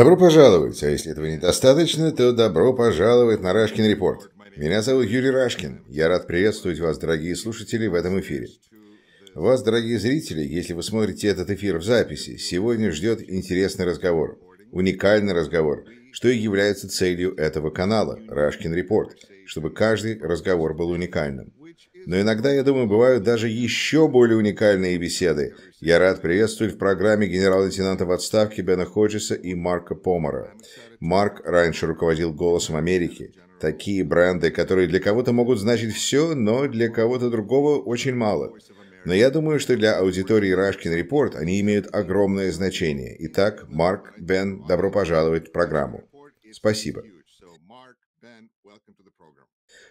Добро пожаловать, а если этого недостаточно, то добро пожаловать на Рашкин Репорт. Меня зовут Юрий Рашкин. Я рад приветствовать вас, дорогие слушатели, в этом эфире. Вас, дорогие зрители, если вы смотрите этот эфир в записи, сегодня ждет интересный разговор, уникальный разговор, что и является целью этого канала «Рашкин Репорт», чтобы каждый разговор был уникальным. Но иногда, я думаю, бывают даже еще более уникальные беседы. Я рад приветствовать в программе генерал-лейтенанта в отставке Бена Ходжеса и Марка Помара. Марк раньше руководил «Голосом Америки». Такие бренды, которые для кого-то могут значить все, но для кого-то другого очень мало. Но я думаю, что для аудитории Рашкин Репорт они имеют огромное значение. Итак, Марк, Бен, добро пожаловать в программу. Спасибо.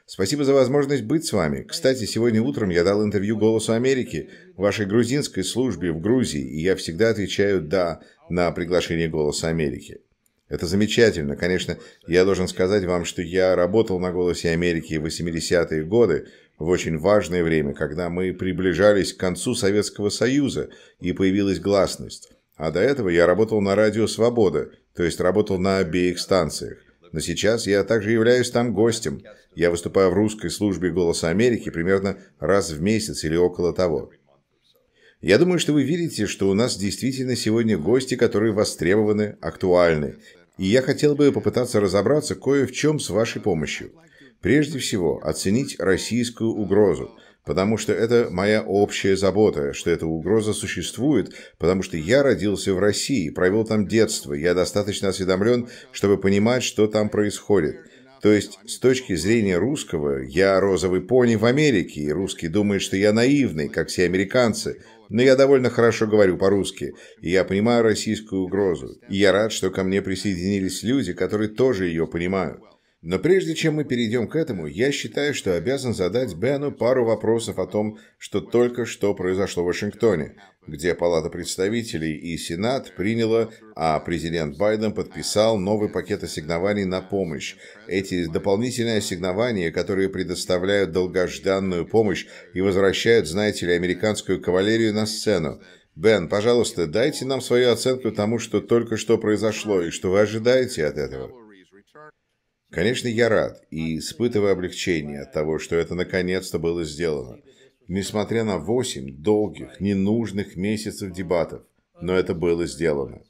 Спасибо за возможность быть с вами. Кстати, сегодня утром я дал интервью «Голосу Америки» вашей грузинской службе в Грузии, и я всегда отвечаю «да» на приглашение «Голоса Америки». Это замечательно. Конечно, я должен сказать вам, что я работал на «Голосе Америки» в 80-е годы, в очень важное время, когда мы приближались к концу Советского Союза и появилась гласность. А до этого я работал на радио «Свобода», то есть работал на обеих станциях. Но сейчас я также являюсь там гостем. Я выступаю в русской службе «Голоса Америки» примерно раз в месяц или около того. Я думаю, что вы видите, что у нас действительно сегодня гости, которые востребованы, актуальны. И я хотел бы попытаться разобраться кое в чем с вашей помощью. Прежде всего, оценить российскую угрозу, потому что это моя общая забота, что эта угроза существует, потому что я родился в России, провел там детство, я достаточно осведомлен, чтобы понимать, что там происходит. То есть, с точки зрения русского, я розовый пони в Америке, и русский думает, что я наивный, как все американцы, но я довольно хорошо говорю по-русски, и я понимаю российскую угрозу. И я рад, что ко мне присоединились люди, которые тоже ее понимают. Но прежде чем мы перейдем к этому, я считаю, что обязан задать Бену пару вопросов о том, что только что произошло в Вашингтоне, где Палата представителей и Сенат приняла, а президент Байден подписал новый пакет ассигнований на помощь. Эти дополнительные ассигнования, которые предоставляют долгожданную помощь и возвращают, знаете ли, американскую кавалерию на сцену. Бен, пожалуйста, дайте нам свою оценку тому, что только что произошло и что вы ожидаете от этого. Конечно, я рад и испытываю облегчение от того, что это наконец-то было сделано несмотря на восемь долгих, ненужных месяцев дебатов, но это было сделано.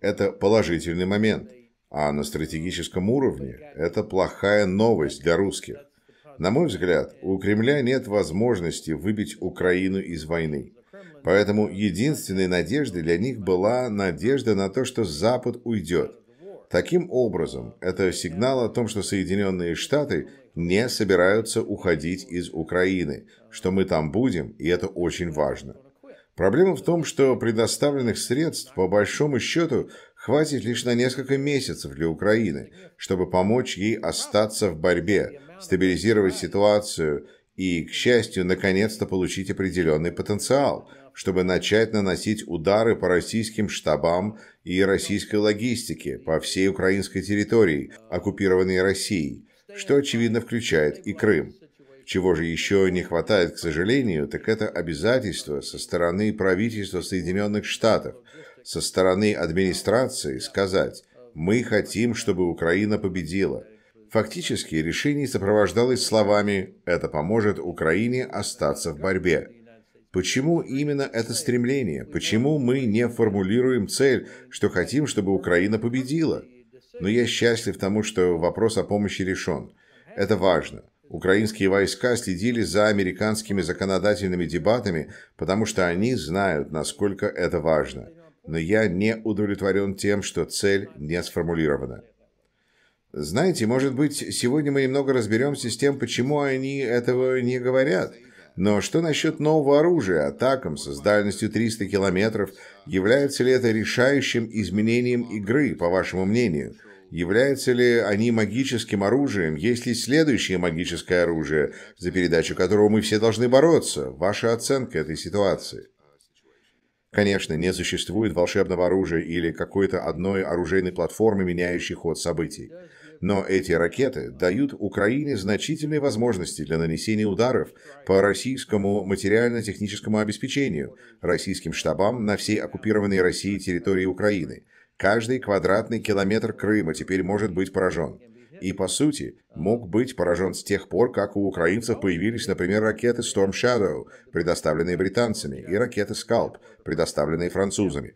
Это положительный момент, а на стратегическом уровне это плохая новость для русских. На мой взгляд, у Кремля нет возможности выбить Украину из войны. Поэтому единственной надеждой для них была надежда на то, что Запад уйдет. Таким образом, это сигнал о том, что Соединенные Штаты не собираются уходить из Украины, что мы там будем, и это очень важно. Проблема в том, что предоставленных средств, по большому счету, хватит лишь на несколько месяцев для Украины, чтобы помочь ей остаться в борьбе, стабилизировать ситуацию и, к счастью, наконец-то получить определенный потенциал, чтобы начать наносить удары по российским штабам и российской логистике по всей украинской территории, оккупированной Россией, что, очевидно, включает и Крым. Чего же еще не хватает, к сожалению, так это обязательства со стороны правительства Соединенных Штатов, со стороны администрации сказать «Мы хотим, чтобы Украина победила». Фактически решение сопровождалось словами «Это поможет Украине остаться в борьбе». Почему именно это стремление? Почему мы не формулируем цель, что хотим, чтобы Украина победила? Но я счастлив тому, что вопрос о помощи решен. Это важно. Украинские войска следили за американскими законодательными дебатами, потому что они знают, насколько это важно. Но я не удовлетворен тем, что цель не сформулирована. Знаете, может быть, сегодня мы немного разберемся с тем, почему они этого не говорят. Но что насчет нового оружия, атакам с дальностью 300 километров? Является ли это решающим изменением игры, по вашему мнению? Являются ли они магическим оружием? Есть ли следующее магическое оружие, за передачу которого мы все должны бороться? Ваша оценка этой ситуации? Конечно, не существует волшебного оружия или какой-то одной оружейной платформы, меняющей ход событий. Но эти ракеты дают Украине значительные возможности для нанесения ударов по российскому материально-техническому обеспечению, российским штабам на всей оккупированной России территории Украины – Каждый квадратный километр Крыма теперь может быть поражен. И, по сути, мог быть поражен с тех пор, как у украинцев появились, например, ракеты Storm Shadow, предоставленные британцами, и ракеты Scalp, предоставленные французами.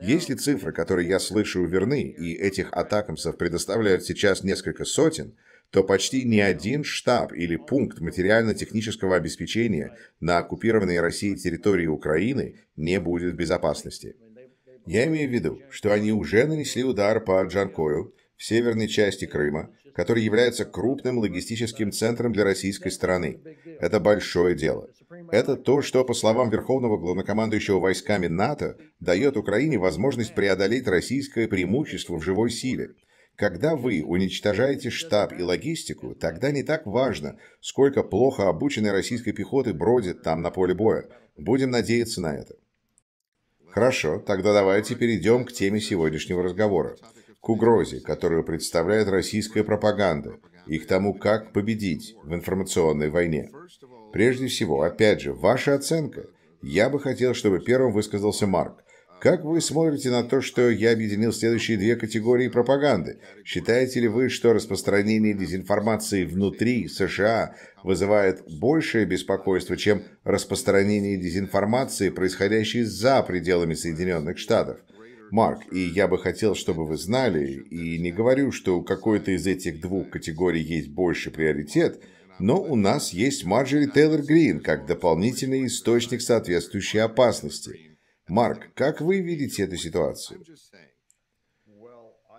Если цифры, которые я слышу, верны, и этих атакамсов предоставляют сейчас несколько сотен, то почти ни один штаб или пункт материально-технического обеспечения на оккупированной Россией территории Украины не будет в безопасности. Я имею в виду, что они уже нанесли удар по Джанкою в северной части Крыма, который является крупным логистическим центром для российской страны. Это большое дело. Это то, что, по словам Верховного главнокомандующего войсками НАТО, дает Украине возможность преодолеть российское преимущество в живой силе. Когда вы уничтожаете штаб и логистику, тогда не так важно, сколько плохо обученной российской пехоты бродит там на поле боя. Будем надеяться на это. Хорошо, тогда давайте перейдем к теме сегодняшнего разговора, к угрозе, которую представляет российская пропаганда, и к тому, как победить в информационной войне. Прежде всего, опять же, ваша оценка. Я бы хотел, чтобы первым высказался Марк. Как вы смотрите на то, что я объединил следующие две категории пропаганды? Считаете ли вы, что распространение дезинформации внутри США вызывает большее беспокойство, чем распространение дезинформации, происходящей за пределами Соединенных Штатов? Марк, и я бы хотел, чтобы вы знали, и не говорю, что у какой-то из этих двух категорий есть больше приоритет, но у нас есть Марджери Тейлор Грин как дополнительный источник соответствующей опасности – Марк, как вы видите эту ситуацию?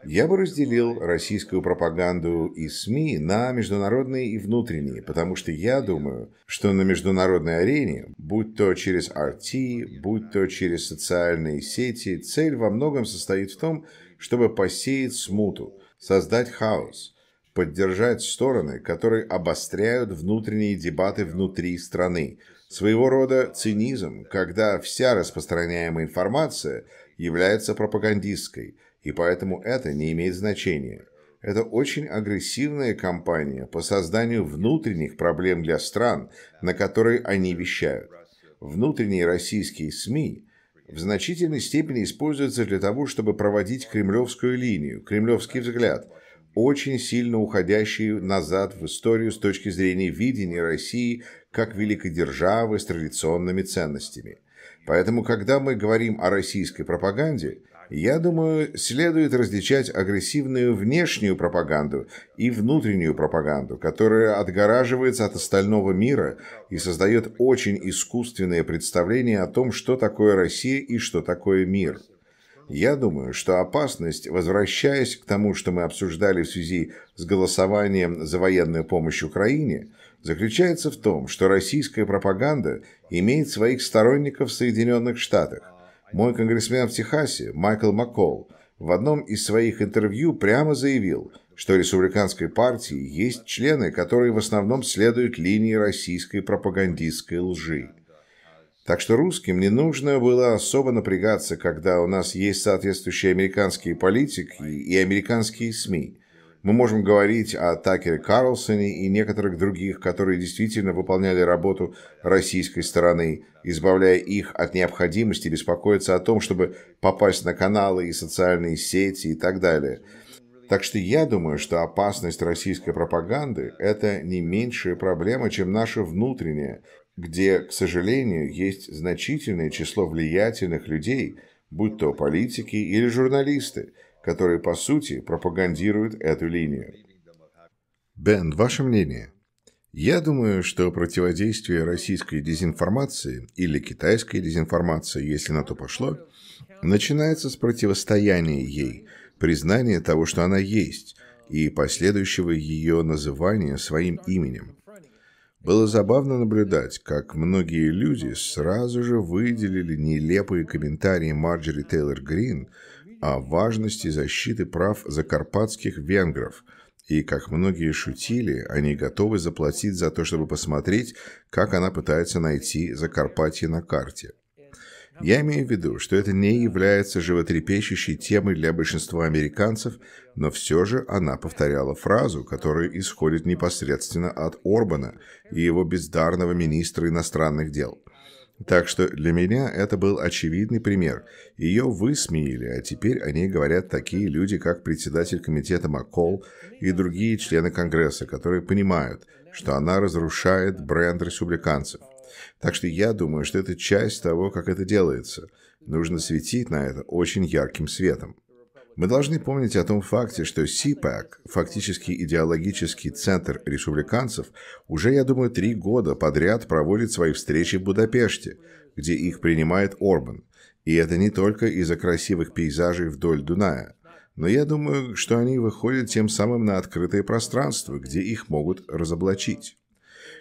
Я бы разделил российскую пропаганду и СМИ на международные и внутренние, потому что я думаю, что на международной арене, будь то через RT, будь то через социальные сети, цель во многом состоит в том, чтобы посеять смуту, создать хаос, поддержать стороны, которые обостряют внутренние дебаты внутри страны, Своего рода цинизм, когда вся распространяемая информация является пропагандистской, и поэтому это не имеет значения. Это очень агрессивная кампания по созданию внутренних проблем для стран, на которые они вещают. Внутренние российские СМИ в значительной степени используются для того, чтобы проводить кремлевскую линию, кремлевский взгляд – очень сильно уходящие назад в историю с точки зрения видения России как великой державы с традиционными ценностями. Поэтому, когда мы говорим о российской пропаганде, я думаю, следует различать агрессивную внешнюю пропаганду и внутреннюю пропаганду, которая отгораживается от остального мира и создает очень искусственное представление о том, что такое Россия и что такое мир. Я думаю, что опасность, возвращаясь к тому, что мы обсуждали в связи с голосованием за военную помощь Украине, заключается в том, что российская пропаганда имеет своих сторонников в Соединенных Штатах. Мой конгрессмен в Техасе, Майкл Маккол, в одном из своих интервью прямо заявил, что республиканской партии есть члены, которые в основном следуют линии российской пропагандистской лжи. Так что русским не нужно было особо напрягаться, когда у нас есть соответствующие американские политики и американские СМИ. Мы можем говорить о Такере Карлсоне и некоторых других, которые действительно выполняли работу российской стороны, избавляя их от необходимости беспокоиться о том, чтобы попасть на каналы и социальные сети и так далее. Так что я думаю, что опасность российской пропаганды – это не меньшая проблема, чем наша внутренняя – где, к сожалению, есть значительное число влиятельных людей, будь то политики или журналисты, которые, по сути, пропагандируют эту линию. Бен, ваше мнение? Я думаю, что противодействие российской дезинформации или китайской дезинформации, если на то пошло, начинается с противостояния ей, признания того, что она есть, и последующего ее называния своим именем. Было забавно наблюдать, как многие люди сразу же выделили нелепые комментарии Марджери Тейлор Грин о важности защиты прав закарпатских венгров, и как многие шутили, они готовы заплатить за то, чтобы посмотреть, как она пытается найти Закарпатье на карте. Я имею в виду, что это не является животрепещущей темой для большинства американцев, но все же она повторяла фразу, которая исходит непосредственно от Орбана и его бездарного министра иностранных дел. Так что для меня это был очевидный пример. Ее высмеяли, а теперь о ней говорят такие люди, как председатель комитета МакКол и другие члены Конгресса, которые понимают, что она разрушает бренд республиканцев. Так что я думаю, что это часть того, как это делается. Нужно светить на это очень ярким светом. Мы должны помнить о том факте, что СИПАК, фактически идеологический центр республиканцев, уже, я думаю, три года подряд проводит свои встречи в Будапеште, где их принимает Орбан. И это не только из-за красивых пейзажей вдоль Дуная. Но я думаю, что они выходят тем самым на открытое пространство, где их могут разоблачить.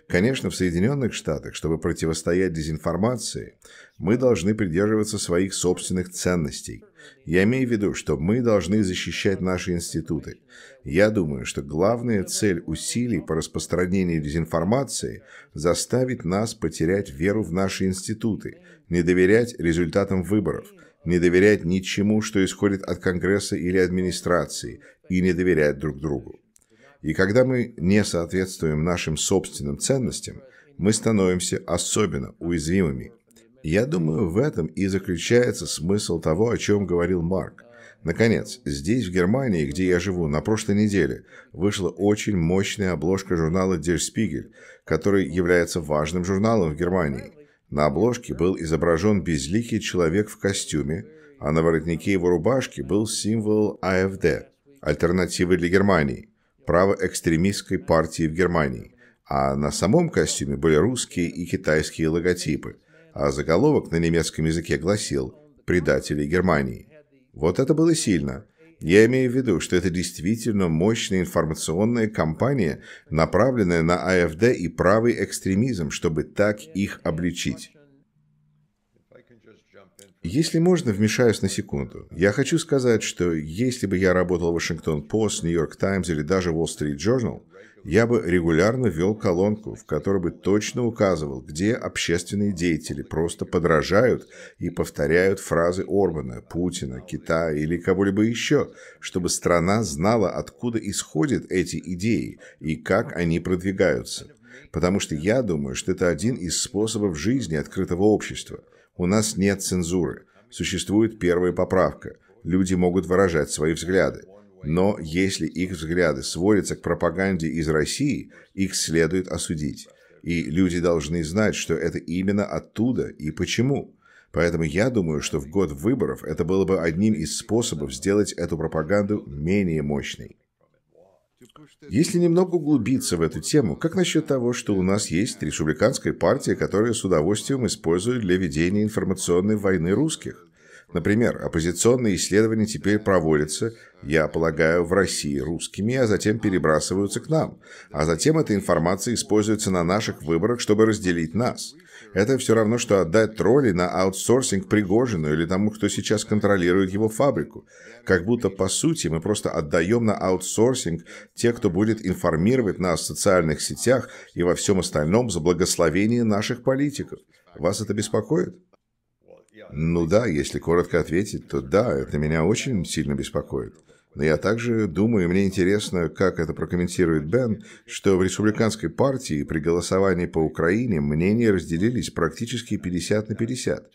Конечно, в Соединенных Штатах, чтобы противостоять дезинформации, мы должны придерживаться своих собственных ценностей. Я имею в виду, что мы должны защищать наши институты. Я думаю, что главная цель усилий по распространению дезинформации – заставить нас потерять веру в наши институты, не доверять результатам выборов, не доверять ничему, что исходит от Конгресса или администрации, и не доверять друг другу. И когда мы не соответствуем нашим собственным ценностям, мы становимся особенно уязвимыми. Я думаю, в этом и заключается смысл того, о чем говорил Марк. Наконец, здесь, в Германии, где я живу, на прошлой неделе вышла очень мощная обложка журнала Der Spiegel, который является важным журналом в Германии. На обложке был изображен безликий человек в костюме, а на воротнике его рубашки был символ АФД – альтернативы для Германии, правоэкстремистской партии в Германии, а на самом костюме были русские и китайские логотипы, а заголовок на немецком языке гласил «Предатели Германии». Вот это было сильно. Я имею в виду, что это действительно мощная информационная кампания, направленная на АФД и правый экстремизм, чтобы так их обличить. Если можно, вмешаюсь на секунду. Я хочу сказать, что если бы я работал в Вашингтон-Пост, Нью-Йорк Таймс или даже Уолл-Стрит Journal, я бы регулярно вел колонку, в которой бы точно указывал, где общественные деятели просто подражают и повторяют фразы Орбана, Путина, Китая или кого-либо еще, чтобы страна знала, откуда исходят эти идеи и как они продвигаются. Потому что я думаю, что это один из способов жизни открытого общества – у нас нет цензуры. Существует первая поправка. Люди могут выражать свои взгляды. Но если их взгляды сводятся к пропаганде из России, их следует осудить. И люди должны знать, что это именно оттуда и почему. Поэтому я думаю, что в год выборов это было бы одним из способов сделать эту пропаганду менее мощной. Если немного углубиться в эту тему, как насчет того, что у нас есть республиканская партия, которая с удовольствием использует для ведения информационной войны русских? Например, оппозиционные исследования теперь проводятся, я полагаю, в России русскими, а затем перебрасываются к нам. А затем эта информация используется на наших выборах, чтобы разделить нас. Это все равно, что отдать тролли на аутсорсинг Пригожину или тому, кто сейчас контролирует его фабрику. Как будто, по сути, мы просто отдаем на аутсорсинг те, кто будет информировать нас в социальных сетях и во всем остальном за благословение наших политиков. Вас это беспокоит? Ну да, если коротко ответить, то да, это меня очень сильно беспокоит. Но я также думаю, мне интересно, как это прокомментирует Бен, что в республиканской партии при голосовании по Украине мнения разделились практически 50 на 50.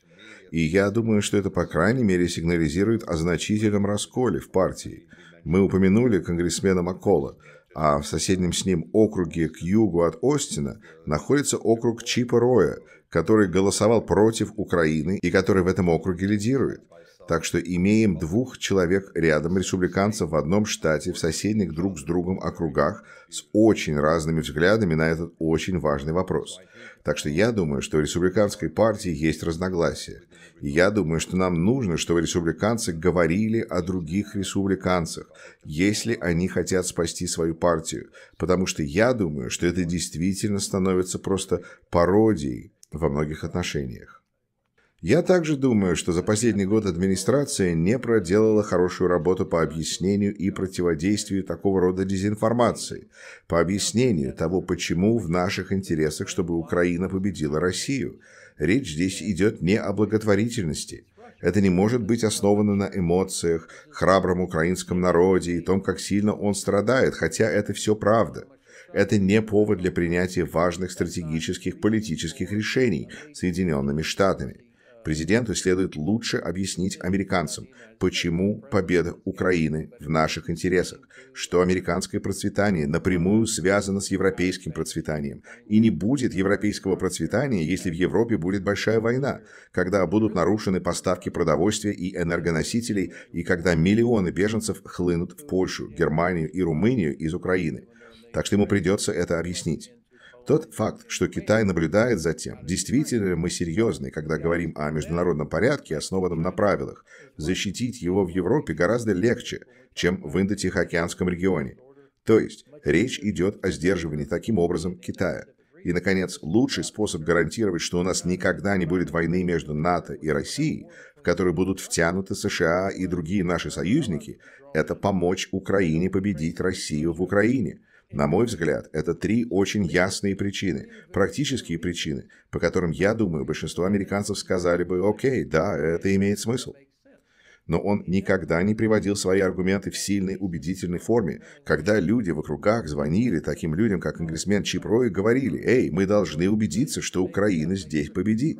И я думаю, что это, по крайней мере, сигнализирует о значительном расколе в партии. Мы упомянули конгрессмена Маккола, а в соседнем с ним округе к югу от Остина находится округ Чипа Роя, который голосовал против Украины и который в этом округе лидирует. Так что имеем двух человек рядом республиканцев в одном штате, в соседних друг с другом округах, с очень разными взглядами на этот очень важный вопрос. Так что я думаю, что в республиканской партии есть разногласия. И я думаю, что нам нужно, чтобы республиканцы говорили о других республиканцах, если они хотят спасти свою партию. Потому что я думаю, что это действительно становится просто пародией во многих отношениях. Я также думаю, что за последний год администрация не проделала хорошую работу по объяснению и противодействию такого рода дезинформации, по объяснению того, почему в наших интересах, чтобы Украина победила Россию. Речь здесь идет не о благотворительности. Это не может быть основано на эмоциях, храбром украинском народе и том, как сильно он страдает, хотя это все правда это не повод для принятия важных стратегических политических решений Соединенными Штатами. Президенту следует лучше объяснить американцам, почему победа Украины в наших интересах, что американское процветание напрямую связано с европейским процветанием, и не будет европейского процветания, если в Европе будет большая война, когда будут нарушены поставки продовольствия и энергоносителей, и когда миллионы беженцев хлынут в Польшу, Германию и Румынию из Украины. Так что ему придется это объяснить. Тот факт, что Китай наблюдает за тем, действительно ли мы серьезны, когда говорим о международном порядке, основанном на правилах, защитить его в Европе гораздо легче, чем в Индо-Тихоокеанском регионе. То есть, речь идет о сдерживании таким образом Китая. И, наконец, лучший способ гарантировать, что у нас никогда не будет войны между НАТО и Россией, в которой будут втянуты США и другие наши союзники, это помочь Украине победить Россию в Украине – на мой взгляд, это три очень ясные причины, практические причины, по которым, я думаю, большинство американцев сказали бы «Окей, да, это имеет смысл». Но он никогда не приводил свои аргументы в сильной убедительной форме, когда люди в округах звонили таким людям, как конгрессмен Чип Рой, и говорили «Эй, мы должны убедиться, что Украина здесь победит».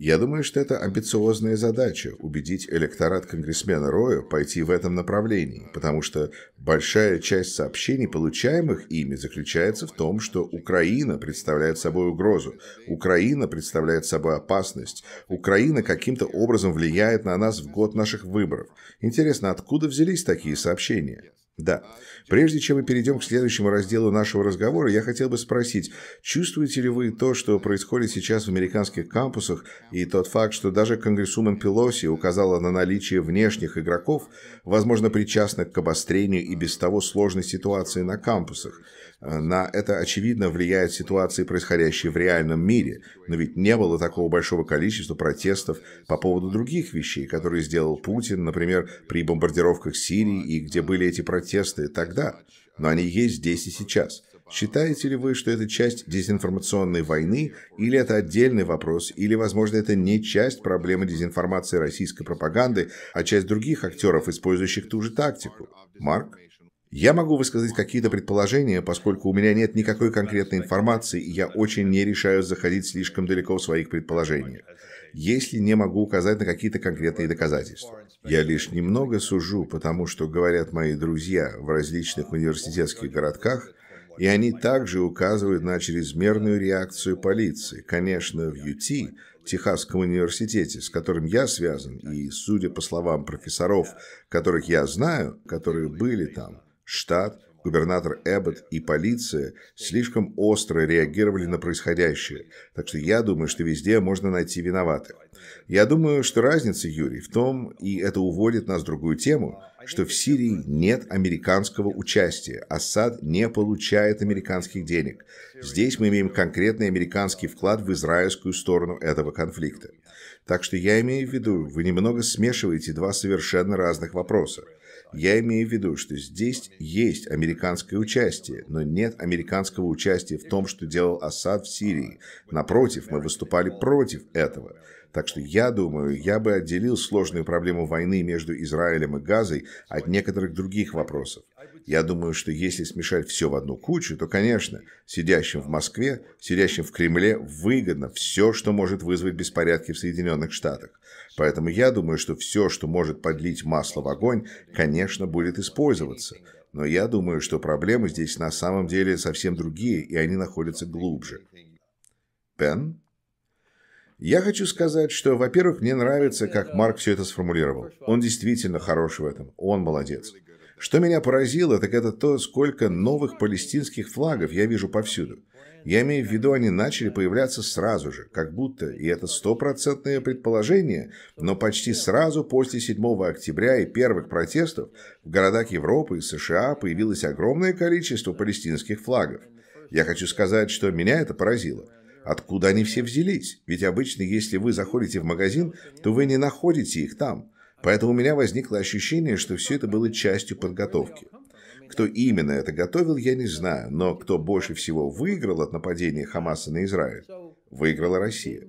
Я думаю, что это амбициозная задача – убедить электорат конгрессмена Роя пойти в этом направлении, потому что большая часть сообщений, получаемых ими, заключается в том, что Украина представляет собой угрозу, Украина представляет собой опасность, Украина каким-то образом влияет на нас в год наших выборов. Интересно, откуда взялись такие сообщения? Да. Прежде чем мы перейдем к следующему разделу нашего разговора, я хотел бы спросить, чувствуете ли вы то, что происходит сейчас в американских кампусах, и тот факт, что даже конгрессумен Пелоси указала на наличие внешних игроков, возможно, причастных к обострению и без того сложной ситуации на кампусах? На это, очевидно, влияет ситуация, происходящая в реальном мире, но ведь не было такого большого количества протестов по поводу других вещей, которые сделал Путин, например, при бомбардировках Сирии, и где были эти протесты протесты тогда, но они есть здесь и сейчас. Считаете ли вы, что это часть дезинформационной войны, или это отдельный вопрос, или, возможно, это не часть проблемы дезинформации российской пропаганды, а часть других актеров, использующих ту же тактику? Марк? Я могу высказать какие-то предположения, поскольку у меня нет никакой конкретной информации, и я очень не решаю заходить слишком далеко в своих предположениях если не могу указать на какие-то конкретные доказательства. Я лишь немного сужу, потому что говорят мои друзья в различных университетских городках, и они также указывают на чрезмерную реакцию полиции. Конечно, в UT, Техасском университете, с которым я связан, и, судя по словам профессоров, которых я знаю, которые были там, штат – Губернатор Эббот и полиция слишком остро реагировали на происходящее, так что я думаю, что везде можно найти виноватых. Я думаю, что разница, Юрий, в том, и это уводит нас в другую тему, что в Сирии нет американского участия. Асад не получает американских денег. Здесь мы имеем конкретный американский вклад в израильскую сторону этого конфликта. Так что я имею в виду, вы немного смешиваете два совершенно разных вопроса. Я имею в виду, что здесь есть американское участие, но нет американского участия в том, что делал Асад в Сирии. Напротив, мы выступали против этого. Так что я думаю, я бы отделил сложную проблему войны между Израилем и Газой от некоторых других вопросов. Я думаю, что если смешать все в одну кучу, то, конечно, сидящим в Москве, сидящим в Кремле выгодно все, что может вызвать беспорядки в Соединенных Штатах. Поэтому я думаю, что все, что может подлить масло в огонь, конечно, будет использоваться. Но я думаю, что проблемы здесь на самом деле совсем другие, и они находятся глубже. Пен? Я хочу сказать, что, во-первых, мне нравится, как Марк все это сформулировал. Он действительно хорош в этом. Он молодец. Что меня поразило, так это то, сколько новых палестинских флагов я вижу повсюду. Я имею в виду, они начали появляться сразу же, как будто, и это стопроцентное предположение, но почти сразу после 7 октября и первых протестов в городах Европы и США появилось огромное количество палестинских флагов. Я хочу сказать, что меня это поразило. Откуда они все взялись? Ведь обычно, если вы заходите в магазин, то вы не находите их там. Поэтому у меня возникло ощущение, что все это было частью подготовки. Кто именно это готовил, я не знаю, но кто больше всего выиграл от нападения Хамаса на Израиль, выиграла Россия.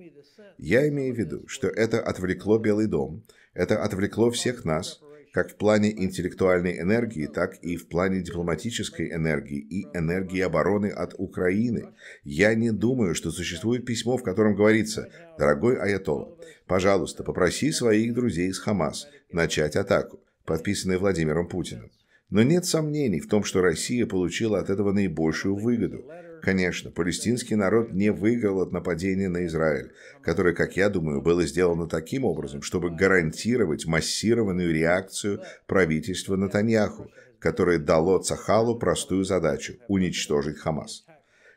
Я имею в виду, что это отвлекло Белый дом, это отвлекло всех нас, как в плане интеллектуальной энергии, так и в плане дипломатической энергии и энергии обороны от Украины. Я не думаю, что существует письмо, в котором говорится «Дорогой Аятолла, пожалуйста, попроси своих друзей из Хамас начать атаку», подписанное Владимиром Путиным. Но нет сомнений в том, что Россия получила от этого наибольшую выгоду. Конечно, палестинский народ не выиграл от нападения на Израиль, которое, как я думаю, было сделано таким образом, чтобы гарантировать массированную реакцию правительства Натаньяху, которое дало Цахалу простую задачу – уничтожить Хамас.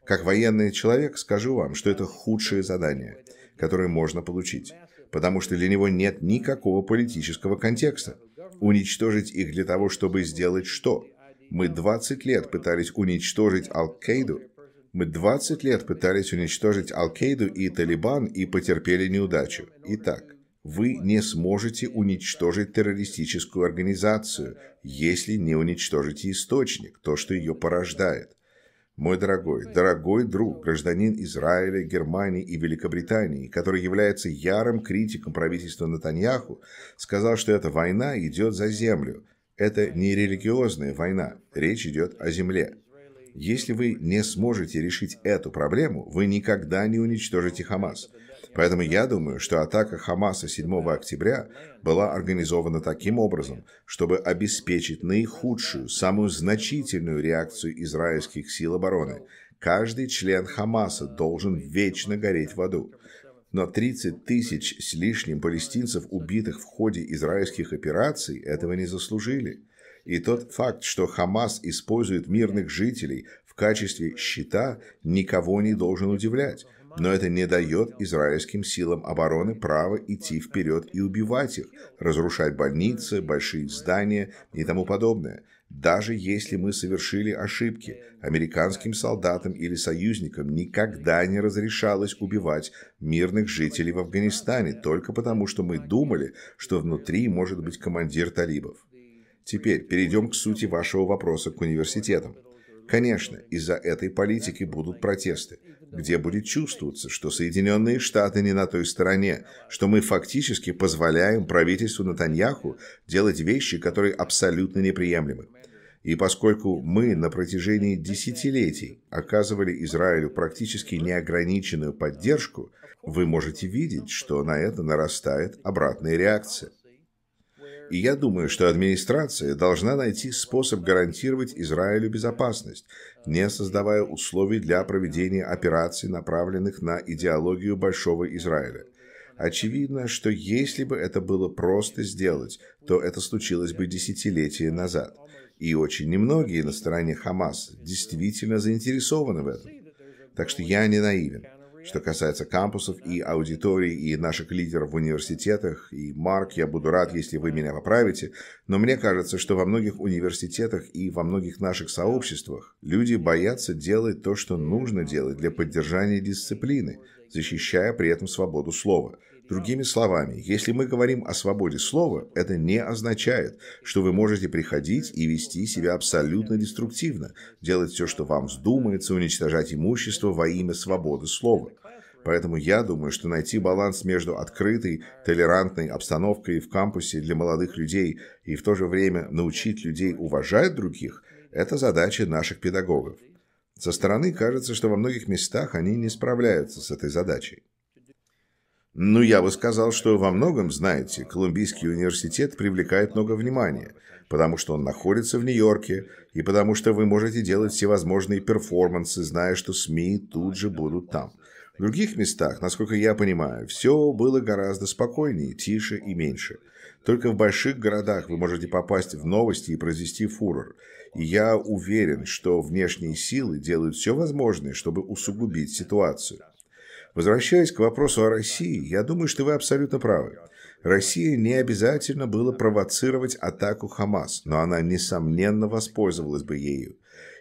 Как военный человек скажу вам, что это худшее задание, которое можно получить, потому что для него нет никакого политического контекста. Уничтожить их для того, чтобы сделать что? Мы 20 лет пытались уничтожить Ал-Каиду, мы 20 лет пытались уничтожить Ал-Кейду и Талибан и потерпели неудачу. Итак, вы не сможете уничтожить террористическую организацию, если не уничтожите источник, то, что ее порождает. Мой дорогой, дорогой друг, гражданин Израиля, Германии и Великобритании, который является ярым критиком правительства Натаньяху, сказал, что эта война идет за землю. Это не религиозная война, речь идет о земле. Если вы не сможете решить эту проблему, вы никогда не уничтожите Хамас. Поэтому я думаю, что атака Хамаса 7 октября была организована таким образом, чтобы обеспечить наихудшую, самую значительную реакцию израильских сил обороны. Каждый член Хамаса должен вечно гореть в аду. Но 30 тысяч с лишним палестинцев, убитых в ходе израильских операций, этого не заслужили. И тот факт, что Хамас использует мирных жителей в качестве щита, никого не должен удивлять. Но это не дает израильским силам обороны права идти вперед и убивать их, разрушать больницы, большие здания и тому подобное. Даже если мы совершили ошибки, американским солдатам или союзникам никогда не разрешалось убивать мирных жителей в Афганистане только потому, что мы думали, что внутри может быть командир талибов. Теперь перейдем к сути вашего вопроса к университетам. Конечно, из-за этой политики будут протесты, где будет чувствоваться, что Соединенные Штаты не на той стороне, что мы фактически позволяем правительству Натаньяху делать вещи, которые абсолютно неприемлемы. И поскольку мы на протяжении десятилетий оказывали Израилю практически неограниченную поддержку, вы можете видеть, что на это нарастает обратная реакция и я думаю, что администрация должна найти способ гарантировать Израилю безопасность, не создавая условий для проведения операций, направленных на идеологию Большого Израиля. Очевидно, что если бы это было просто сделать, то это случилось бы десятилетия назад. И очень немногие на стороне Хамас действительно заинтересованы в этом. Так что я не наивен. Что касается кампусов и аудиторий, и наших лидеров в университетах, и Марк, я буду рад, если вы меня поправите, но мне кажется, что во многих университетах и во многих наших сообществах люди боятся делать то, что нужно делать для поддержания дисциплины, защищая при этом свободу слова – Другими словами, если мы говорим о свободе слова, это не означает, что вы можете приходить и вести себя абсолютно деструктивно, делать все, что вам вздумается, уничтожать имущество во имя свободы слова. Поэтому я думаю, что найти баланс между открытой, толерантной обстановкой в кампусе для молодых людей и в то же время научить людей уважать других – это задача наших педагогов. Со стороны кажется, что во многих местах они не справляются с этой задачей. Ну, я бы сказал, что во многом, знаете, Колумбийский университет привлекает много внимания, потому что он находится в Нью-Йорке, и потому что вы можете делать всевозможные перформансы, зная, что СМИ тут же будут там. В других местах, насколько я понимаю, все было гораздо спокойнее, тише и меньше. Только в больших городах вы можете попасть в новости и произвести фурор. И я уверен, что внешние силы делают все возможное, чтобы усугубить ситуацию. Возвращаясь к вопросу о России, я думаю, что вы абсолютно правы. Россия не обязательно было провоцировать атаку Хамас, но она, несомненно, воспользовалась бы ею.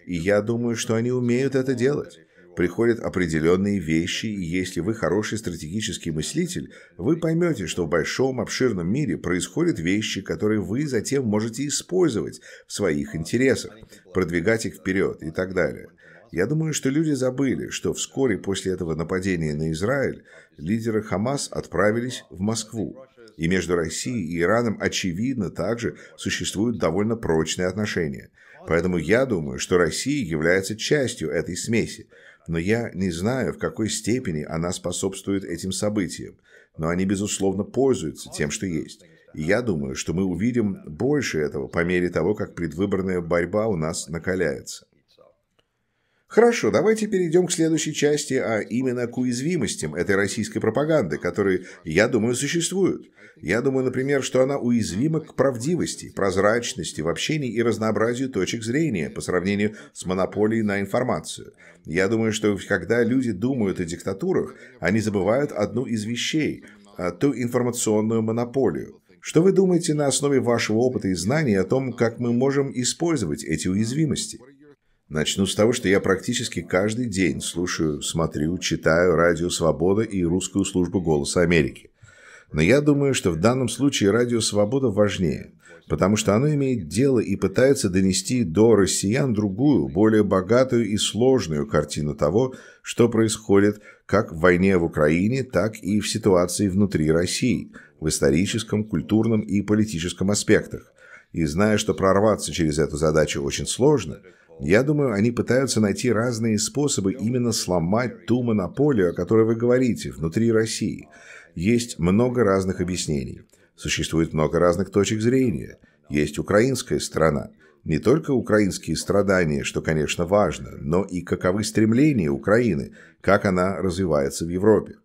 И я думаю, что они умеют это делать. Приходят определенные вещи, и если вы хороший стратегический мыслитель, вы поймете, что в большом обширном мире происходят вещи, которые вы затем можете использовать в своих интересах, продвигать их вперед и так далее. Я думаю, что люди забыли, что вскоре после этого нападения на Израиль лидеры Хамас отправились в Москву. И между Россией и Ираном, очевидно, также существуют довольно прочные отношения. Поэтому я думаю, что Россия является частью этой смеси. Но я не знаю, в какой степени она способствует этим событиям. Но они, безусловно, пользуются тем, что есть. И я думаю, что мы увидим больше этого по мере того, как предвыборная борьба у нас накаляется. Хорошо, давайте перейдем к следующей части, а именно к уязвимостям этой российской пропаганды, которые, я думаю, существуют. Я думаю, например, что она уязвима к правдивости, прозрачности в общении и разнообразию точек зрения по сравнению с монополией на информацию. Я думаю, что когда люди думают о диктатурах, они забывают одну из вещей – а ту информационную монополию. Что вы думаете на основе вашего опыта и знаний о том, как мы можем использовать эти уязвимости? Начну с того, что я практически каждый день слушаю, смотрю, читаю «Радио Свобода» и «Русскую службу голоса Америки». Но я думаю, что в данном случае «Радио Свобода» важнее, потому что оно имеет дело и пытается донести до россиян другую, более богатую и сложную картину того, что происходит как в войне в Украине, так и в ситуации внутри России, в историческом, культурном и политическом аспектах. И зная, что прорваться через эту задачу очень сложно – я думаю, они пытаются найти разные способы именно сломать ту монополию, о которой вы говорите, внутри России. Есть много разных объяснений. Существует много разных точек зрения. Есть украинская страна. Не только украинские страдания, что, конечно, важно, но и каковы стремления Украины, как она развивается в Европе.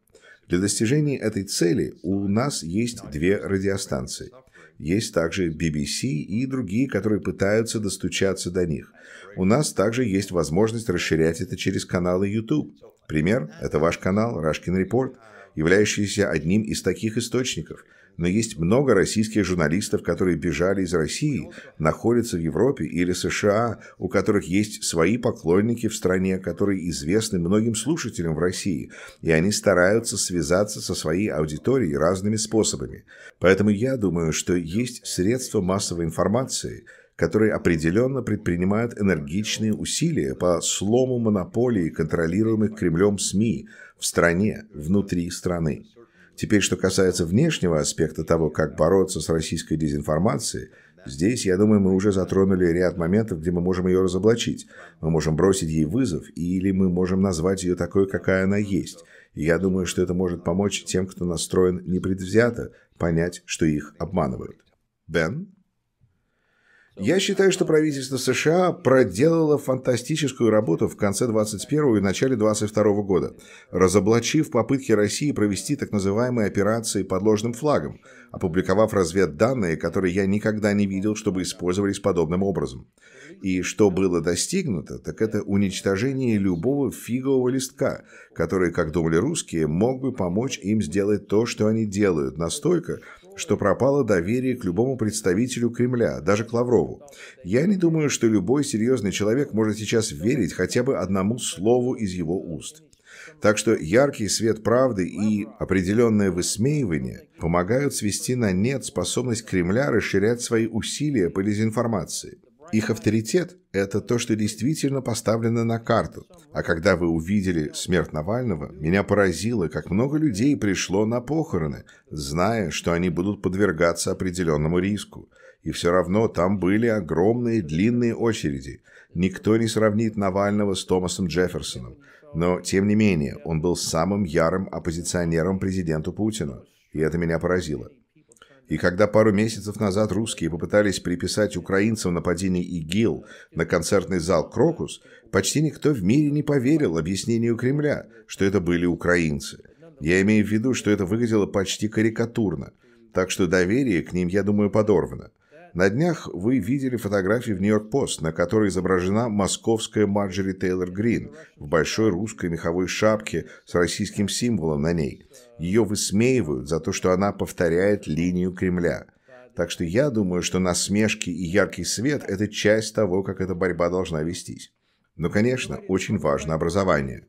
Для достижения этой цели у нас есть две радиостанции – есть также BBC и другие, которые пытаются достучаться до них. У нас также есть возможность расширять это через каналы YouTube. Пример – это ваш канал «Рашкин Репорт», являющийся одним из таких источников – но есть много российских журналистов, которые бежали из России, находятся в Европе или США, у которых есть свои поклонники в стране, которые известны многим слушателям в России, и они стараются связаться со своей аудиторией разными способами. Поэтому я думаю, что есть средства массовой информации – которые определенно предпринимают энергичные усилия по слому монополии контролируемых Кремлем СМИ в стране, внутри страны. Теперь, что касается внешнего аспекта того, как бороться с российской дезинформацией, здесь, я думаю, мы уже затронули ряд моментов, где мы можем ее разоблачить. Мы можем бросить ей вызов, или мы можем назвать ее такой, какая она есть. И я думаю, что это может помочь тем, кто настроен непредвзято, понять, что их обманывают. Бен? Я считаю, что правительство США проделало фантастическую работу в конце 21 и начале 22 года, разоблачив попытки России провести так называемые операции под ложным флагом, опубликовав разведданные, которые я никогда не видел, чтобы использовались подобным образом. И что было достигнуто, так это уничтожение любого фигового листка, который, как думали русские, мог бы помочь им сделать то, что они делают, настолько, что пропало доверие к любому представителю Кремля, даже к Лаврову. Я не думаю, что любой серьезный человек может сейчас верить хотя бы одному слову из его уст. Так что яркий свет правды и определенное высмеивание помогают свести на нет способность Кремля расширять свои усилия по дезинформации. Их авторитет – это то, что действительно поставлено на карту. А когда вы увидели смерть Навального, меня поразило, как много людей пришло на похороны, зная, что они будут подвергаться определенному риску. И все равно там были огромные длинные очереди. Никто не сравнит Навального с Томасом Джефферсоном. Но, тем не менее, он был самым ярым оппозиционером президенту Путину. И это меня поразило. И когда пару месяцев назад русские попытались приписать украинцам нападение ИГИЛ на концертный зал «Крокус», почти никто в мире не поверил объяснению Кремля, что это были украинцы. Я имею в виду, что это выглядело почти карикатурно. Так что доверие к ним, я думаю, подорвано. На днях вы видели фотографии в Нью-Йорк-Пост, на которой изображена московская Марджери Тейлор Грин в большой русской меховой шапке с российским символом на ней. Ее высмеивают за то, что она повторяет линию Кремля. Так что я думаю, что насмешки и яркий свет – это часть того, как эта борьба должна вестись. Но, конечно, очень важно образование.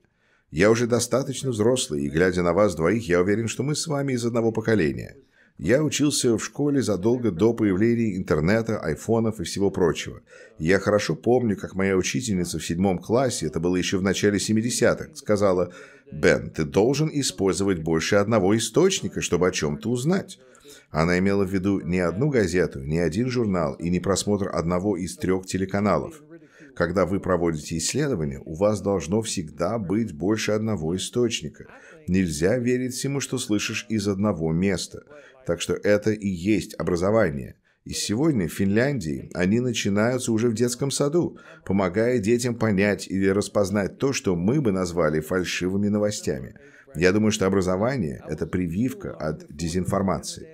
Я уже достаточно взрослый, и глядя на вас двоих, я уверен, что мы с вами из одного поколения – я учился в школе задолго до появления интернета, айфонов и всего прочего. Я хорошо помню, как моя учительница в седьмом классе, это было еще в начале 70-х, сказала, «Бен, ты должен использовать больше одного источника, чтобы о чем-то узнать». Она имела в виду не одну газету, не один журнал и не просмотр одного из трех телеканалов. Когда вы проводите исследование, у вас должно всегда быть больше одного источника. Нельзя верить всему, что слышишь из одного места. Так что это и есть образование. И сегодня в Финляндии они начинаются уже в детском саду, помогая детям понять или распознать то, что мы бы назвали фальшивыми новостями. Я думаю, что образование – это прививка от дезинформации.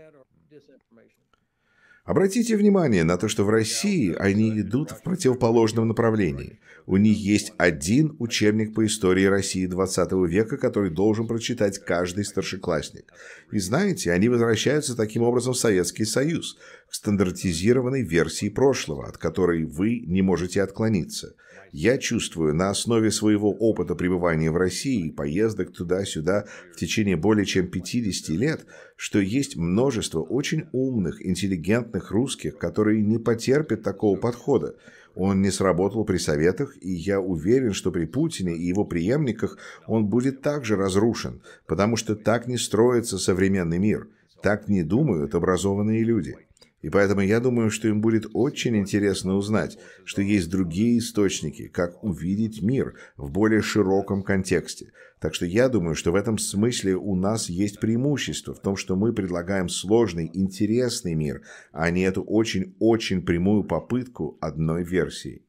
Обратите внимание на то, что в России они идут в противоположном направлении. У них есть один учебник по истории России 20 века, который должен прочитать каждый старшеклассник. И знаете, они возвращаются таким образом в Советский Союз, к стандартизированной версии прошлого, от которой вы не можете отклониться. Я чувствую на основе своего опыта пребывания в России и поездок туда-сюда в течение более чем 50 лет, что есть множество очень умных, интеллигентных русских, которые не потерпят такого подхода. Он не сработал при Советах, и я уверен, что при Путине и его преемниках он будет также разрушен, потому что так не строится современный мир, так не думают образованные люди. И поэтому я думаю, что им будет очень интересно узнать, что есть другие источники, как увидеть мир в более широком контексте. Так что я думаю, что в этом смысле у нас есть преимущество в том, что мы предлагаем сложный, интересный мир, а не эту очень-очень прямую попытку одной версии.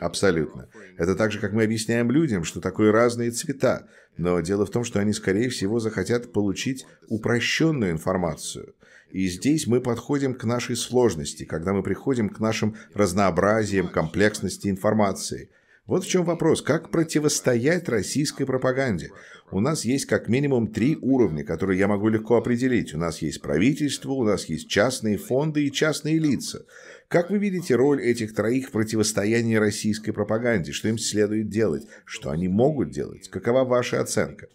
Абсолютно. Это так же, как мы объясняем людям, что такое разные цвета. Но дело в том, что они, скорее всего, захотят получить упрощенную информацию – и здесь мы подходим к нашей сложности, когда мы приходим к нашим разнообразиям, комплексности информации. Вот в чем вопрос, как противостоять российской пропаганде? У нас есть как минимум три уровня, которые я могу легко определить. У нас есть правительство, у нас есть частные фонды и частные лица. Как вы видите роль этих троих в противостоянии российской пропаганде? Что им следует делать? Что они могут делать? Какова ваша оценка?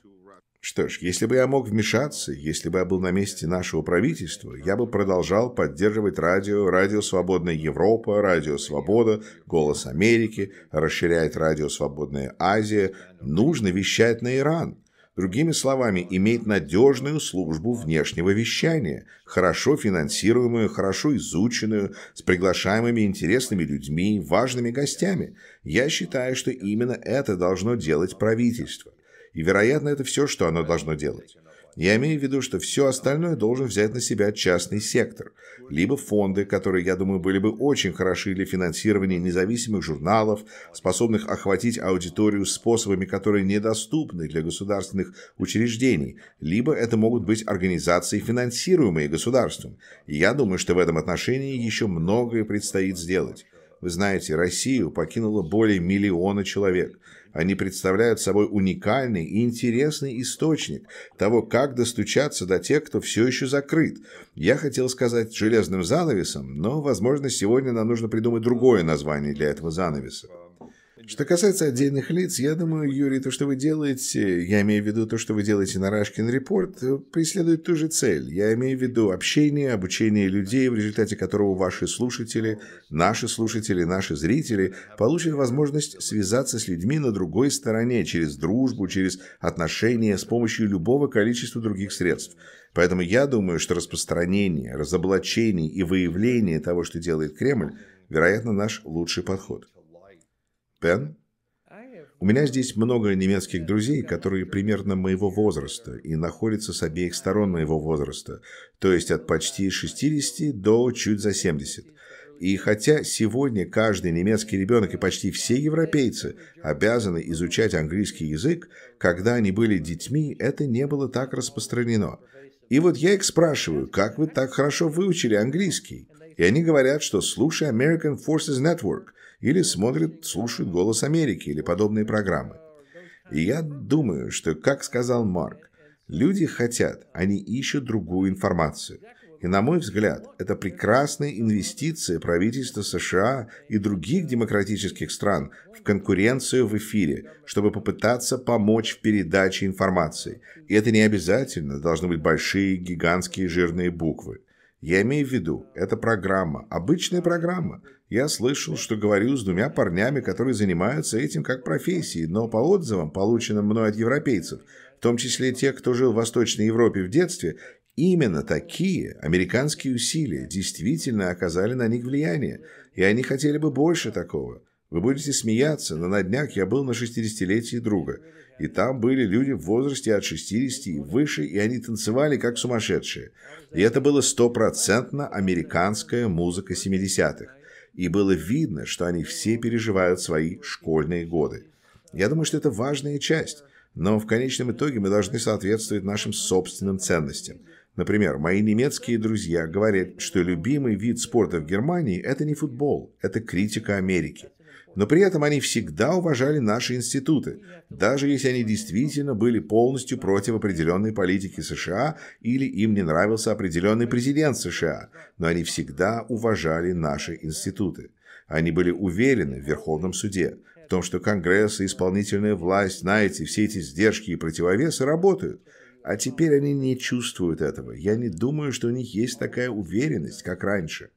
Что ж, если бы я мог вмешаться, если бы я был на месте нашего правительства, я бы продолжал поддерживать радио, радио «Свободная Европа», радио «Свобода», «Голос Америки», расширять радио «Свободная Азия». Нужно вещать на Иран. Другими словами, иметь надежную службу внешнего вещания, хорошо финансируемую, хорошо изученную, с приглашаемыми интересными людьми, важными гостями. Я считаю, что именно это должно делать правительство. И, вероятно, это все, что оно должно делать. Я имею в виду, что все остальное должен взять на себя частный сектор, либо фонды, которые, я думаю, были бы очень хороши для финансирования независимых журналов, способных охватить аудиторию способами, которые недоступны для государственных учреждений, либо это могут быть организации, финансируемые государством. И я думаю, что в этом отношении еще многое предстоит сделать. Вы знаете, Россию покинуло более миллиона человек – они представляют собой уникальный и интересный источник того, как достучаться до тех, кто все еще закрыт. Я хотел сказать «железным занавесом», но, возможно, сегодня нам нужно придумать другое название для этого занавеса. Что касается отдельных лиц, я думаю, Юрий, то, что вы делаете, я имею в виду то, что вы делаете на Рашкин Репорт, э, преследует ту же цель. Я имею в виду общение, обучение людей, в результате которого ваши слушатели, наши слушатели, наши зрители получат возможность связаться с людьми на другой стороне через дружбу, через отношения с помощью любого количества других средств. Поэтому я думаю, что распространение, разоблачение и выявление того, что делает Кремль, вероятно, наш лучший подход. Пен? У меня здесь много немецких друзей, которые примерно моего возраста и находятся с обеих сторон моего возраста, то есть от почти 60 до чуть за 70. И хотя сегодня каждый немецкий ребенок и почти все европейцы обязаны изучать английский язык, когда они были детьми, это не было так распространено. И вот я их спрашиваю, как вы так хорошо выучили английский? И они говорят, что слушай American Forces Network – или смотрят, слушают «Голос Америки» или подобные программы. И я думаю, что, как сказал Марк, люди хотят, они ищут другую информацию. И, на мой взгляд, это прекрасная инвестиция правительства США и других демократических стран в конкуренцию в эфире, чтобы попытаться помочь в передаче информации. И это не обязательно должны быть большие, гигантские жирные буквы. Я имею в виду, это программа, обычная программа. Я слышал, что говорю с двумя парнями, которые занимаются этим как профессией, но по отзывам, полученным мной от европейцев, в том числе тех, кто жил в Восточной Европе в детстве, именно такие американские усилия действительно оказали на них влияние, и они хотели бы больше такого. Вы будете смеяться, но на днях я был на 60-летии друга, и там были люди в возрасте от 60 и выше, и они танцевали как сумасшедшие. И это было стопроцентно американская музыка 70-х. И было видно, что они все переживают свои школьные годы. Я думаю, что это важная часть, но в конечном итоге мы должны соответствовать нашим собственным ценностям. Например, мои немецкие друзья говорят, что любимый вид спорта в Германии – это не футбол, это критика Америки но при этом они всегда уважали наши институты, даже если они действительно были полностью против определенной политики США или им не нравился определенный президент США, но они всегда уважали наши институты. Они были уверены в Верховном суде, в том, что Конгресс и исполнительная власть, знаете, все эти сдержки и противовесы работают. А теперь они не чувствуют этого. Я не думаю, что у них есть такая уверенность, как раньше.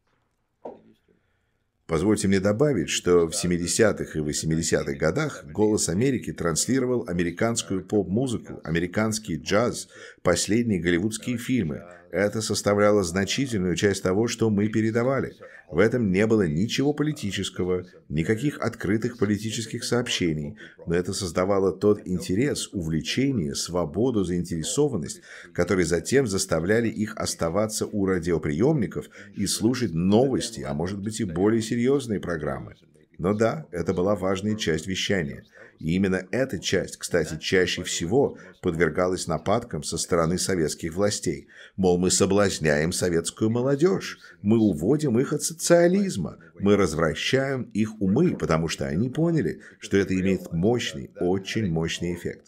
Позвольте мне добавить, что в 70-х и 80-х годах «Голос Америки» транслировал американскую поп-музыку, американский джаз, последние голливудские фильмы – это составляло значительную часть того, что мы передавали. В этом не было ничего политического, никаких открытых политических сообщений, но это создавало тот интерес, увлечение, свободу, заинтересованность, которые затем заставляли их оставаться у радиоприемников и слушать новости, а может быть и более серьезные программы. Но да, это была важная часть вещания. И именно эта часть, кстати, чаще всего подвергалась нападкам со стороны советских властей. Мол, мы соблазняем советскую молодежь, мы уводим их от социализма, мы развращаем их умы, потому что они поняли, что это имеет мощный, очень мощный эффект.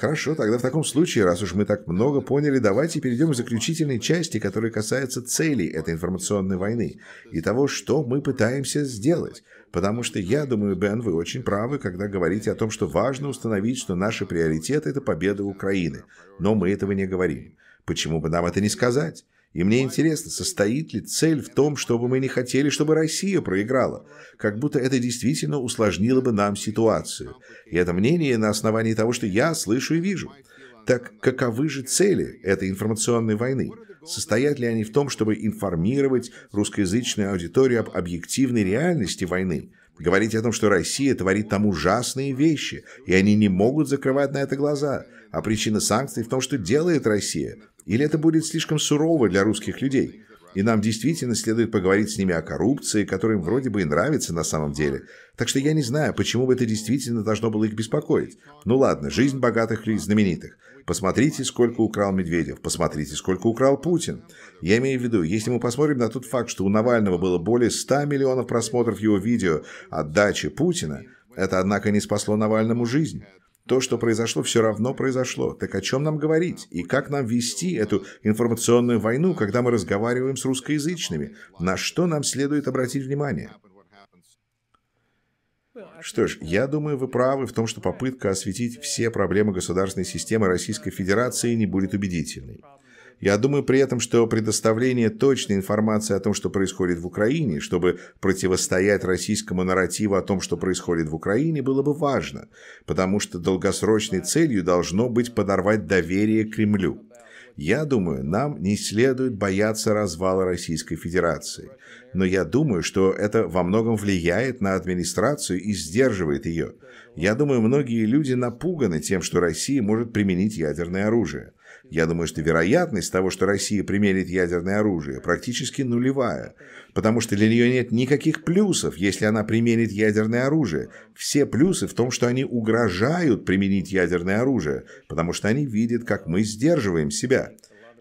Хорошо, тогда в таком случае, раз уж мы так много поняли, давайте перейдем к заключительной части, которая касается целей этой информационной войны и того, что мы пытаемся сделать. Потому что я думаю, Бен, вы очень правы, когда говорите о том, что важно установить, что наши приоритеты – это победа Украины. Но мы этого не говорим. Почему бы нам это не сказать? И мне интересно, состоит ли цель в том, чтобы мы не хотели, чтобы Россия проиграла, как будто это действительно усложнило бы нам ситуацию. И это мнение на основании того, что я слышу и вижу. Так каковы же цели этой информационной войны? Состоят ли они в том, чтобы информировать русскоязычную аудиторию об объективной реальности войны? Говорить о том, что Россия творит там ужасные вещи, и они не могут закрывать на это глаза. А причина санкций в том, что делает Россия. Или это будет слишком сурово для русских людей? И нам действительно следует поговорить с ними о коррупции, которая им вроде бы и нравится на самом деле. Так что я не знаю, почему бы это действительно должно было их беспокоить. Ну ладно, жизнь богатых людей, знаменитых. Посмотрите, сколько украл Медведев, посмотрите, сколько украл Путин. Я имею в виду, если мы посмотрим на тот факт, что у Навального было более 100 миллионов просмотров его видео от дачи Путина, это, однако, не спасло Навальному жизнь. То, что произошло, все равно произошло. Так о чем нам говорить? И как нам вести эту информационную войну, когда мы разговариваем с русскоязычными? На что нам следует обратить внимание? Что ж, я думаю, вы правы в том, что попытка осветить все проблемы государственной системы Российской Федерации не будет убедительной. Я думаю при этом, что предоставление точной информации о том, что происходит в Украине, чтобы противостоять российскому нарративу о том, что происходит в Украине, было бы важно, потому что долгосрочной целью должно быть подорвать доверие к Кремлю. Я думаю, нам не следует бояться развала Российской Федерации. Но я думаю, что это во многом влияет на администрацию и сдерживает ее. Я думаю, многие люди напуганы тем, что Россия может применить ядерное оружие. Я думаю, что вероятность того, что Россия примерит ядерное оружие, практически нулевая, потому что для нее нет никаких плюсов, если она примерит ядерное оружие. Все плюсы в том, что они угрожают применить ядерное оружие, потому что они видят, как мы сдерживаем себя.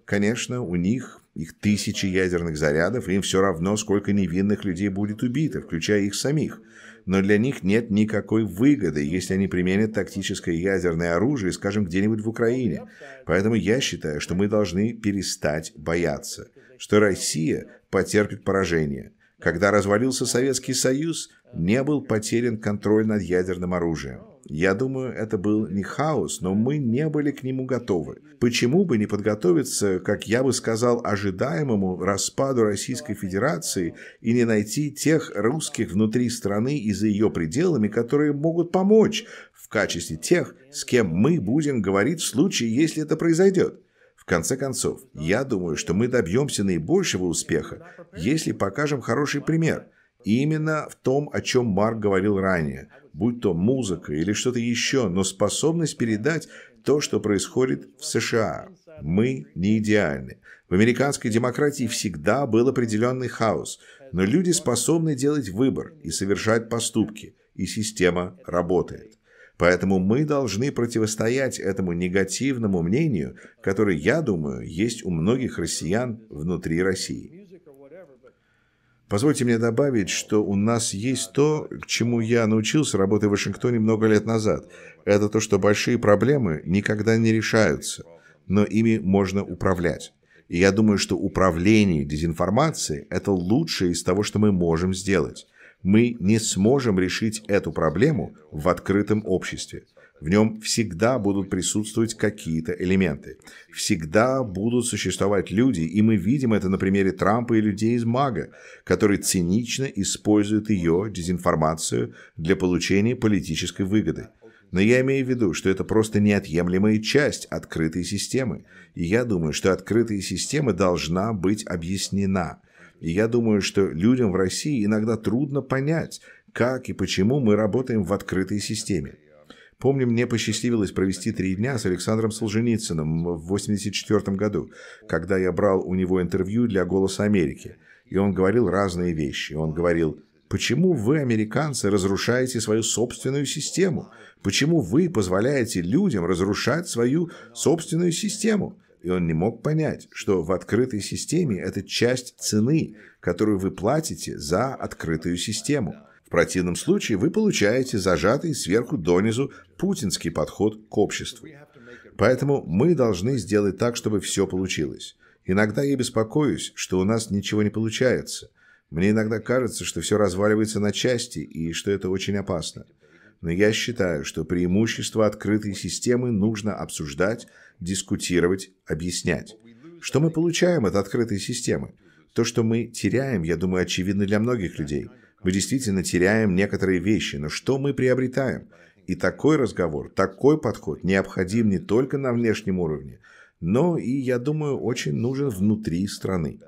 Конечно, у них их тысячи ядерных зарядов, им все равно, сколько невинных людей будет убито, включая их самих. Но для них нет никакой выгоды, если они применят тактическое ядерное оружие, скажем, где-нибудь в Украине. Поэтому я считаю, что мы должны перестать бояться, что Россия потерпит поражение. Когда развалился Советский Союз, не был потерян контроль над ядерным оружием. Я думаю, это был не хаос, но мы не были к нему готовы. Почему бы не подготовиться, как я бы сказал, ожидаемому распаду Российской Федерации и не найти тех русских внутри страны и за ее пределами, которые могут помочь в качестве тех, с кем мы будем говорить в случае, если это произойдет? В конце концов, я думаю, что мы добьемся наибольшего успеха, если покажем хороший пример – и Именно в том, о чем Марк говорил ранее, будь то музыка или что-то еще, но способность передать то, что происходит в США. Мы не идеальны. В американской демократии всегда был определенный хаос, но люди способны делать выбор и совершать поступки, и система работает. Поэтому мы должны противостоять этому негативному мнению, которое, я думаю, есть у многих россиян внутри России. Позвольте мне добавить, что у нас есть то, к чему я научился, работая в Вашингтоне много лет назад. Это то, что большие проблемы никогда не решаются, но ими можно управлять. И я думаю, что управление дезинформацией – это лучшее из того, что мы можем сделать. Мы не сможем решить эту проблему в открытом обществе. В нем всегда будут присутствовать какие-то элементы. Всегда будут существовать люди, и мы видим это на примере Трампа и людей из МАГА, которые цинично используют ее дезинформацию для получения политической выгоды. Но я имею в виду, что это просто неотъемлемая часть открытой системы. И я думаю, что открытая система должна быть объяснена. И я думаю, что людям в России иногда трудно понять, как и почему мы работаем в открытой системе. Помню, мне посчастливилось провести три дня с Александром Солженицыным в 1984 году, когда я брал у него интервью для «Голоса Америки». И он говорил разные вещи. Он говорил, почему вы, американцы, разрушаете свою собственную систему? Почему вы позволяете людям разрушать свою собственную систему? И он не мог понять, что в открытой системе это часть цены, которую вы платите за открытую систему – в противном случае вы получаете зажатый сверху донизу путинский подход к обществу. Поэтому мы должны сделать так, чтобы все получилось. Иногда я беспокоюсь, что у нас ничего не получается. Мне иногда кажется, что все разваливается на части и что это очень опасно. Но я считаю, что преимущество открытой системы нужно обсуждать, дискутировать, объяснять. Что мы получаем от открытой системы? То, что мы теряем, я думаю, очевидно для многих людей – мы действительно теряем некоторые вещи, но что мы приобретаем? И такой разговор, такой подход необходим не только на внешнем уровне, но и, я думаю, очень нужен внутри страны.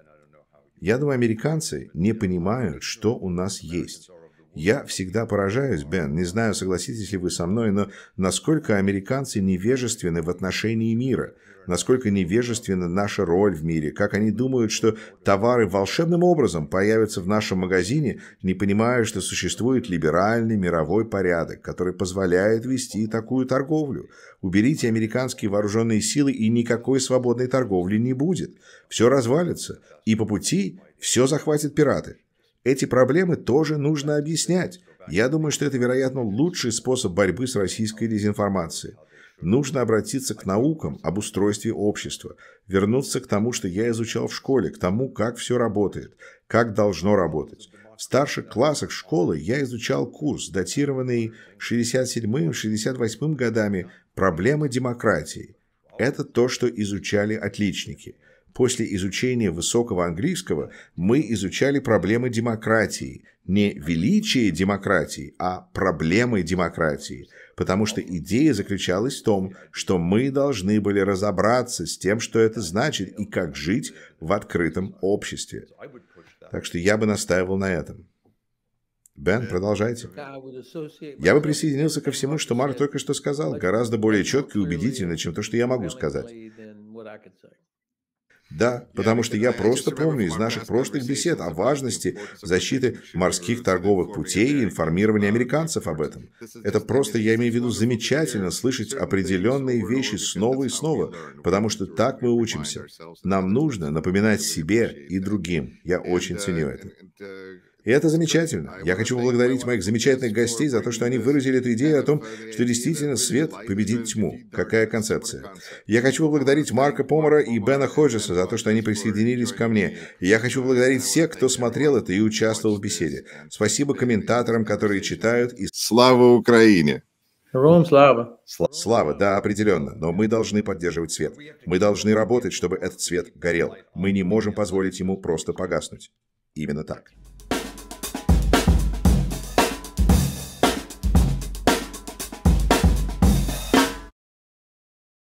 Я думаю, американцы не понимают, что у нас есть. Я всегда поражаюсь, Бен, не знаю, согласитесь ли вы со мной, но насколько американцы невежественны в отношении мира, насколько невежественна наша роль в мире, как они думают, что товары волшебным образом появятся в нашем магазине, не понимая, что существует либеральный мировой порядок, который позволяет вести такую торговлю. Уберите американские вооруженные силы, и никакой свободной торговли не будет. Все развалится, и по пути все захватят пираты. Эти проблемы тоже нужно объяснять. Я думаю, что это, вероятно, лучший способ борьбы с российской дезинформацией. Нужно обратиться к наукам об устройстве общества, вернуться к тому, что я изучал в школе, к тому, как все работает, как должно работать. В старших классах школы я изучал курс, датированный 67-68 годами «Проблемы демократии». Это то, что изучали отличники – После изучения высокого английского мы изучали проблемы демократии, не величие демократии, а проблемы демократии, потому что идея заключалась в том, что мы должны были разобраться с тем, что это значит и как жить в открытом обществе. Так что я бы настаивал на этом. Бен, продолжайте. Я бы присоединился ко всему, что Марк только что сказал, гораздо более четко и убедительно, чем то, что я могу сказать. Да, потому что я просто помню из наших прошлых бесед о важности защиты морских торговых путей и информирования американцев об этом. Это просто, я имею в виду, замечательно слышать определенные вещи снова и снова, ну, потому что так мы учимся. Нам нужно напоминать себе и другим. Я очень uh, ценю это. Uh, и это замечательно. Я хочу поблагодарить моих замечательных гостей за то, что они выразили эту идею о том, что действительно свет победит тьму. Какая концепция. Я хочу поблагодарить Марка Помера и Бена Ходжеса за то, что они присоединились ко мне. И я хочу поблагодарить всех, кто смотрел это и участвовал в беседе. Спасибо комментаторам, которые читают. И... Слава Украине! Ром, слава. Слава, да, определенно. Но мы должны поддерживать свет. Мы должны работать, чтобы этот свет горел. Мы не можем позволить ему просто погаснуть. Именно так.